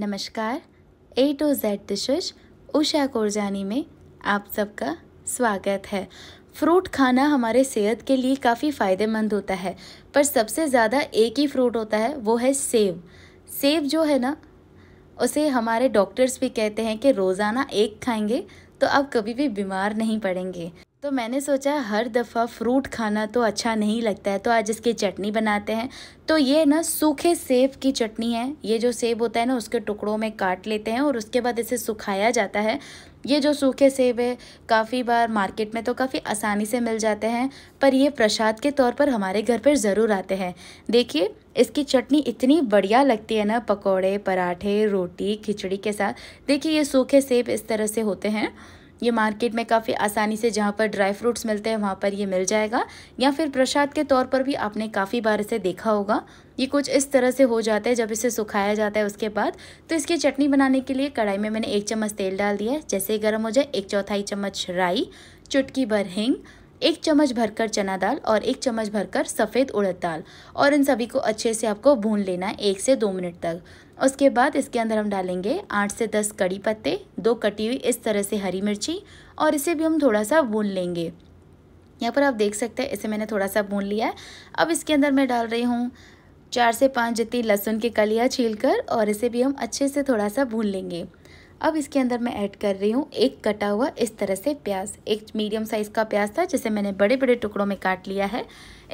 नमस्कार A to Z dishes Usha Korjani में आप सबका स्वागत है फ्रूट खाना हमारे सेहत के लिए काफ़ी फ़ायदेमंद होता है पर सबसे ज़्यादा एक ही फ्रूट होता है वो है सेब सेब जो है ना उसे हमारे डॉक्टर्स भी कहते हैं कि रोज़ाना एक खाएंगे तो आप कभी भी बीमार नहीं पड़ेंगे तो मैंने सोचा हर दफ़ा फ्रूट खाना तो अच्छा नहीं लगता है तो आज इसकी चटनी बनाते हैं तो ये ना सूखे सेब की चटनी है ये जो सेब होता है ना उसके टुकड़ों में काट लेते हैं और उसके बाद इसे सुखाया जाता है ये जो सूखे सेब है काफ़ी बार मार्केट में तो काफ़ी आसानी से मिल जाते हैं पर ये प्रसाद के तौर पर हमारे घर पर ज़रूर आते हैं देखिए इसकी चटनी इतनी बढ़िया लगती है ना पकौड़े पराठे रोटी खिचड़ी के साथ देखिए ये सूखे सेब इस तरह से होते हैं ये मार्केट में काफ़ी आसानी से जहाँ पर ड्राई फ्रूट्स मिलते हैं वहाँ पर ये मिल जाएगा या फिर प्रसाद के तौर पर भी आपने काफ़ी बार इसे देखा होगा ये कुछ इस तरह से हो जाता है जब इसे सुखाया जाता है उसके बाद तो इसकी चटनी बनाने के लिए कढ़ाई में मैंने एक चम्मच तेल डाल दिया है जैसे ही गर्म हो जाए एक चौथाई चम्मच राई चुटकी भर हिंग एक चम्मच भरकर चना दाल और एक चम्मच भरकर सफ़ेद उड़द दाल और इन सभी को अच्छे से आपको भून लेना है एक से दो मिनट तक उसके बाद इसके अंदर हम डालेंगे आठ से दस कड़ी पत्ते दो कटी हुई इस तरह से हरी मिर्ची और इसे भी हम थोड़ा सा भून लेंगे यहाँ पर आप देख सकते हैं इसे मैंने थोड़ा सा भून लिया है अब इसके अंदर मैं डाल रही हूँ चार से पाँच जितनी लहसुन की कलियाँ छील कर और इसे भी हम अच्छे से थोड़ा सा भून लेंगे अब इसके अंदर मैं ऐड कर रही हूँ एक कटा हुआ इस तरह से प्याज एक मीडियम साइज़ का प्याज था जिसे मैंने बड़े बड़े टुकड़ों में काट लिया है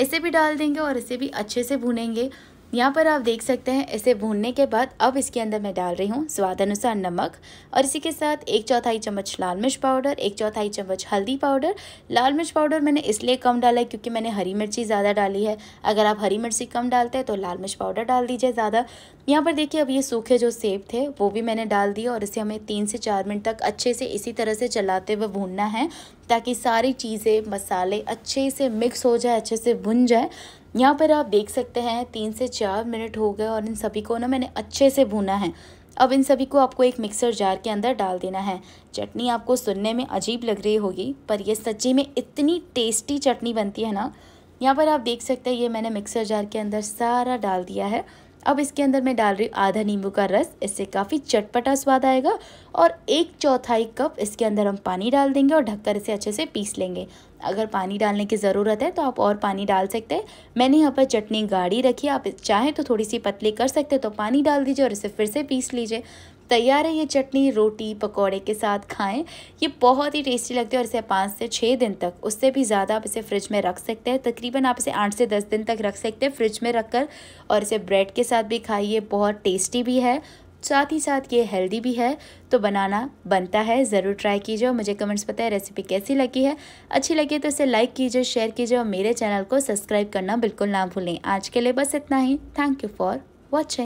इसे भी डाल देंगे और इसे भी अच्छे से भुनेंगे यहाँ पर आप देख सकते हैं इसे भूनने के बाद अब इसके अंदर मैं डाल रही हूँ स्वाद अनुसार नमक और इसी के साथ एक चौथाई चम्मच लाल मिर्च पाउडर एक चौथाई चम्मच हल्दी पाउडर लाल मिर्च पाउडर मैंने इसलिए कम डाला है क्योंकि मैंने हरी मिर्ची ज़्यादा डाली है अगर आप हरी मिर्ची कम डालते हैं तो लाल मिर्च पाउडर डाल दीजिए ज़्यादा यहाँ पर देखिए अब ये सूखे जो सेब थे वो भी मैंने डाल दिए और इसे हमें तीन से चार मिनट तक अच्छे से इसी तरह से चलाते हुए भूनना है ताकि सारी चीज़ें मसाले अच्छे से मिक्स हो जाए अच्छे से भुन जाए यहाँ पर आप देख सकते हैं तीन से चार मिनट हो गए और इन सभी को ना मैंने अच्छे से भूना है अब इन सभी को आपको एक मिक्सर जार के अंदर डाल देना है चटनी आपको सुनने में अजीब लग रही होगी पर यह सच्ची में इतनी टेस्टी चटनी बनती है ना यहाँ पर आप देख सकते हैं ये मैंने मिक्सर जार के अंदर सारा डाल दिया है अब इसके अंदर मैं डाल रही हूँ आधा नींबू का रस इससे काफ़ी चटपटा स्वाद आएगा और एक चौथाई कप इसके अंदर हम पानी डाल देंगे और ढककर इसे अच्छे से पीस लेंगे अगर पानी डालने की ज़रूरत है तो आप और पानी डाल सकते हैं मैंने यहाँ पर चटनी गाढ़ी रखी आप चाहें तो थोड़ी सी पतली कर सकते तो पानी डाल दीजिए और इसे फिर से पीस लीजिए तैयार है ये चटनी रोटी पकौड़े के साथ खाएं ये बहुत ही टेस्टी लगती है और इसे पाँच से छः दिन तक उससे भी ज़्यादा आप इसे फ्रिज में रख सकते हैं तकरीबन आप इसे आठ से दस दिन तक रख सकते हैं फ्रिज में रख कर और इसे ब्रेड के साथ भी खाइए बहुत टेस्टी भी है साथ ही साथ ये हेल्दी भी है तो बनाना बनता है ज़रूर ट्राई कीजिए और मुझे कमेंट्स है रेसिपी कैसी लगी है अच्छी लगी तो इसे लाइक कीजिए शेयर कीजिए और मेरे चैनल को सब्सक्राइब करना बिल्कुल ना भूलें आज के लिए बस इतना ही थैंक यू फॉर वॉचिंग